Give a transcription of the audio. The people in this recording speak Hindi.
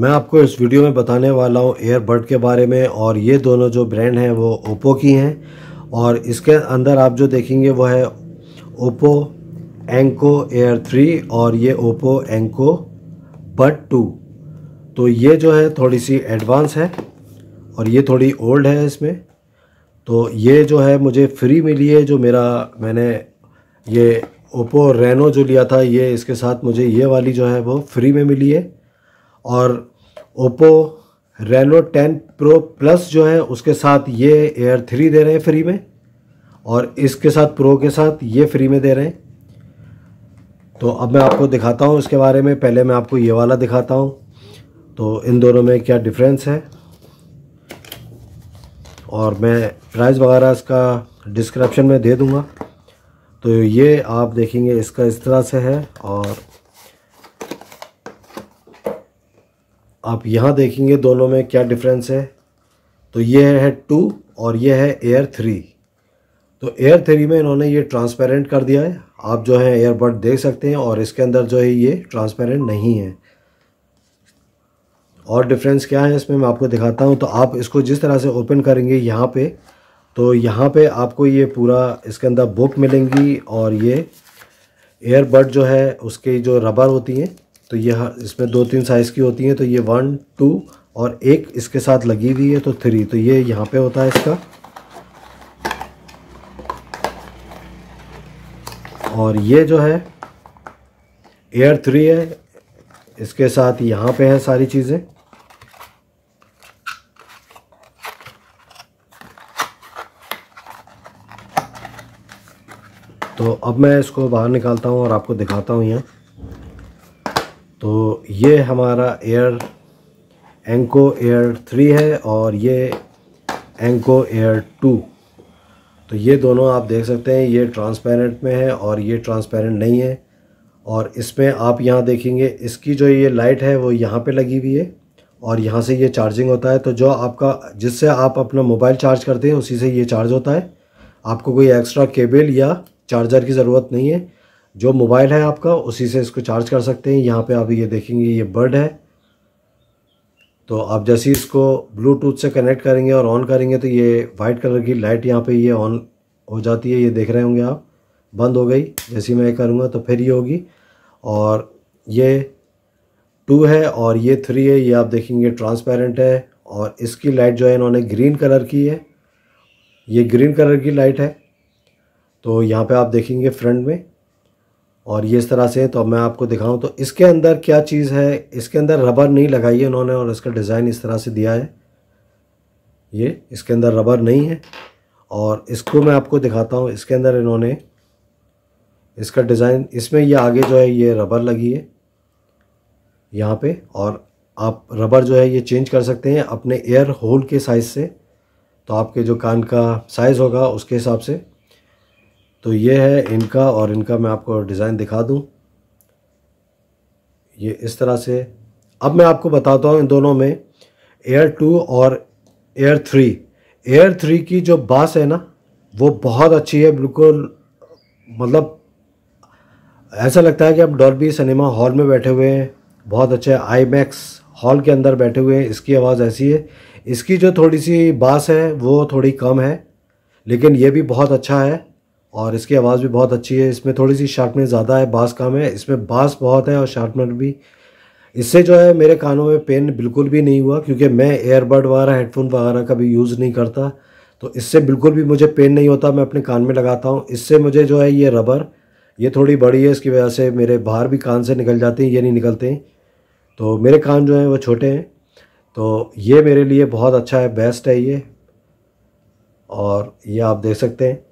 मैं आपको इस वीडियो में बताने वाला हूँ एयरबड के बारे में और ये दोनों जो ब्रांड हैं वो ओप्पो की हैं और इसके अंदर आप जो देखेंगे वो है ओप्पो एंको एयर थ्री और ये ओप्पो एंको बड टू तो ये जो है थोड़ी सी एडवांस है और ये थोड़ी ओल्ड है इसमें तो ये जो है मुझे फ्री मिली है जो मेरा मैंने ये ओप्पो रेनो जो लिया था ये इसके साथ मुझे ये वाली जो है वो फ्री में मिली है और Oppo Reno ten pro plus जो है उसके साथ ये एयर थ्री दे रहे हैं फ्री में और इसके साथ प्रो के साथ ये फ्री में दे रहे हैं तो अब मैं आपको दिखाता हूँ इसके बारे में पहले मैं आपको ये वाला दिखाता हूँ तो इन दोनों में क्या डिफरेंस है और मैं प्राइस वगैरह इसका डिस्क्रिप्शन में दे दूँगा तो ये आप देखेंगे इसका इस तरह से है और आप यहाँ देखेंगे दोनों में क्या डिफरेंस है तो ये है टू और ये है एयर थ्री तो एयर थ्री में इन्होंने ये ट्रांसपेरेंट कर दिया है आप जो है एयरबड देख सकते हैं और इसके अंदर जो है ये ट्रांसपेरेंट नहीं है और डिफरेंस क्या है इसमें मैं आपको दिखाता हूँ तो आप इसको जिस तरह से ओपन करेंगे यहाँ पे तो यहाँ पे आपको ये पूरा इसके अंदर बुक मिलेंगी और ये एयरबड जो है उसके जो रबर होती हैं तो यह इसमें दो तीन साइज़ की होती हैं तो ये वन टू और एक इसके साथ लगी हुई है तो थ्री तो ये यहाँ पे होता है इसका और ये जो है एयर थ्री है इसके साथ यहाँ पे है सारी चीज़ें तो अब मैं इसको बाहर निकालता हूँ और आपको दिखाता हूँ यहाँ तो ये हमारा एयर एंको एयर थ्री है और ये एंको एयर टू तो ये दोनों आप देख सकते हैं ये ट्रांसपेरेंट में है और ये ट्रांसपेरेंट नहीं है और इसमें आप यहाँ देखेंगे इसकी जो ये लाइट है वो यहाँ पे लगी हुई है और यहाँ से ये चार्जिंग होता है तो जो आपका जिससे आप अपना मोबाइल चार्ज करते हैं उसी से ये चार्ज होता है आपको कोई एक्स्ट्रा केबल या चार्जर की ज़रूरत नहीं है जो मोबाइल है आपका उसी से इसको चार्ज कर सकते हैं यहाँ पे आप ये देखेंगे ये बर्ड है तो आप जैसे इसको ब्लूटूथ से कनेक्ट करेंगे और ऑन करेंगे तो ये वाइट कलर की लाइट यहाँ पे ये ऑन हो जाती है ये देख रहे होंगे आप बंद हो गई जैसे मैं ये करूँगा तो फिर ये होगी और ये टू है और ये थ्री है ये आप देखेंगे ट्रांसपेरेंट है और इसकी लाइट जो है इन्होंने ग्रीन कलर की है ये ग्रीन कलर की लाइट है तो यहाँ पे आप देखेंगे फ्रंट में और ये इस तरह से तो अब मैं आपको दिखाऊं तो इसके अंदर क्या चीज़ है इसके अंदर रबर नहीं लगाई है उन्होंने और इसका डिज़ाइन इस तरह से दिया है ये इसके अंदर रबर नहीं है और इसको मैं आपको दिखाता हूँ इसके अंदर इन्होंने इसका डिज़ाइन इसमें ये आगे जो है ये रबर लगी है यहाँ पे और आप रबर जो है ये चेंज कर सकते हैं अपने एयर होल के साइज़ से तो आपके जो कान का साइज़ होगा उसके हिसाब से तो ये है इनका और इनका मैं आपको डिज़ाइन दिखा दूँ ये इस तरह से अब मैं आपको बताता हूँ इन दोनों में एयर टू और एयर थ्री एयर थ्री की जो बास है ना वो बहुत अच्छी है बिल्कुल मतलब ऐसा लगता है कि आप डॉल्बी सिनेमा हॉल में बैठे हुए हैं बहुत अच्छा है आई मैक्स हॉल के अंदर बैठे हुए हैं इसकी आवाज़ ऐसी है इसकी जो थोड़ी सी बास है वो थोड़ी कम है लेकिन ये भी बहुत अच्छा है और इसकी आवाज़ भी बहुत अच्छी है इसमें थोड़ी सी शार्पनर ज़्यादा है बास कम है इसमें बास बहुत है और शार्पनर भी इससे जो है मेरे कानों में पेन बिल्कुल भी नहीं हुआ क्योंकि मैं एयरबड वगैरह हेडफोन वगैरह का भी यूज़ नहीं करता तो इससे बिल्कुल भी मुझे पेन नहीं होता मैं अपने कान में लगाता हूँ इससे मुझे जो है ये रबर ये थोड़ी बड़ी है इसकी वजह से मेरे बाहर भी कान से निकल जाते हैं ये नहीं निकलते हैं तो मेरे कान जो हैं वो छोटे हैं तो ये मेरे लिए बहुत अच्छा है बेस्ट है ये और ये आप देख सकते हैं